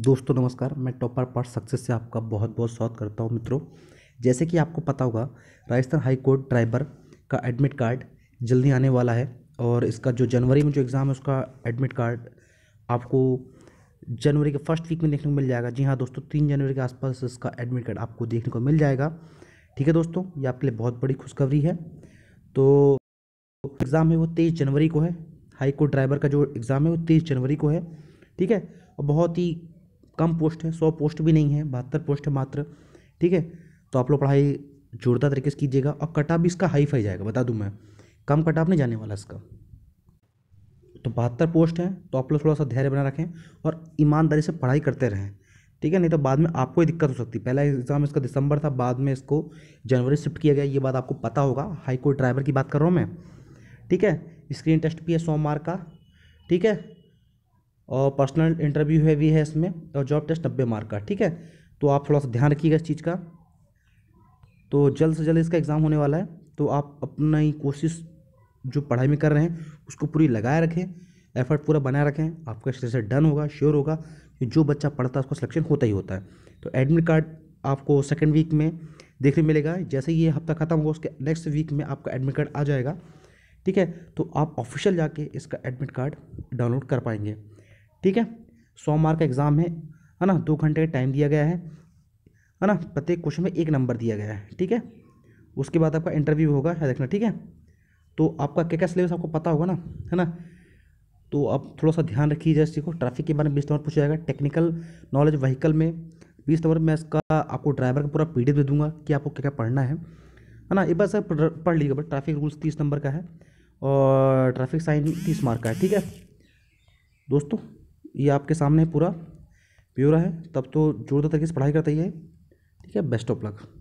दोस्तों नमस्कार मैं टॉपर पार्ट सक्सेस से आपका बहुत बहुत स्वागत करता हूं मित्रों जैसे कि आपको पता होगा राजस्थान हाई कोर्ट ड्राइवर का एडमिट कार्ड जल्दी आने वाला है और इसका जो जनवरी में जो एग्ज़ाम है उसका एडमिट कार्ड आपको जनवरी के फर्स्ट वीक में देखने को मिल जाएगा जी हाँ दोस्तों तीन जनवरी के आसपास इसका एडमिट कार्ड आपको देखने को मिल जाएगा ठीक है दोस्तों ये आपके लिए बहुत बड़ी खुशखबरी है तो एग्ज़ाम है वो तेईस जनवरी को है हाई कोर्ट ड्राइवर का जो एग्ज़ाम है वो तेईस जनवरी को है ठीक है और बहुत ही कम पोस्ट है सौ पोस्ट भी नहीं है बहत्तर पोस्ट है मात्र ठीक है तो आप लोग पढ़ाई जोरदार तरीके से कीजिएगा और कटाप भी इसका हाई फाई जाएगा बता दूँ मैं कम कटाप नहीं जाने वाला इसका तो बहत्तर पोस्ट हैं तो आप लोग थोड़ा सा धैर्य बना रखें और ईमानदारी से पढ़ाई करते रहें ठीक है नहीं तो बाद में आपको ही दिक्कत हो सकती है पहला एग्ज़ाम इसका दिसंबर था बाद में इसको जनवरी शिफ्ट किया गया ये बात आपको पता होगा हाई कोर्ट ड्राइवर की बात कर रहा हूँ मैं ठीक है स्क्रीन टेस्ट भी है सौ मार्क का ठीक है और पर्सनल इंटरव्यू है भी है इसमें और जॉब टेस्ट नब्बे मार्क का ठीक है तो आप थोड़ा सा ध्यान रखिएगा इस चीज़ का तो जल्द से जल्द इसका एग्ज़ाम होने वाला है तो आप अपनी कोशिश जो पढ़ाई में कर रहे हैं उसको पूरी लगाए रखें एफर्ट पूरा बनाए रखें आपका से डन होगा श्योर होगा कि जो बच्चा पढ़ता है उसका सिलेक्शन होता ही होता है तो एडमिट कार्ड आपको सेकेंड वीक में देखने मिलेगा जैसे ही ये हफ्ता ख़त्म होगा उसके नेक्स्ट वीक में आपका एडमिट कार्ड आ जाएगा ठीक है तो आप ऑफिशियल जाके इसका एडमिट कार्ड डाउनलोड कर पाएंगे ठीक है सौ मार्क का एग्ज़ाम है है ना दो घंटे का टाइम दिया गया है है ना प्रत्येक क्वेश्चन में एक नंबर दिया गया है ठीक है उसके बाद आपका इंटरव्यू होगा है देखना ठीक है तो आपका क्या क्या सिलेबस आपको पता होगा ना है ना तो आप थोड़ा सा ध्यान रखिए जैसे को ट्रैफिक के बारे में बीस नंबर पूछा जाएगा टेक्निकल नॉलेज व्हीकल में बीस नंबर में इसका आपको ड्राइवर का पूरा पी दे दूंगा कि आपको क्या क्या पढ़ना है है ना एक बार सर पढ़ लीजिए बट ट्रैफिक रूल्स तीस नंबर का है और ट्रैफिक साइन तीस मार्क का है ठीक है दोस्तों ये आपके सामने पूरा ब्यौरा है तब तो ज़ोरदार तरीके से पढ़ाई करता है ठीक है बेस्ट ऑफ लक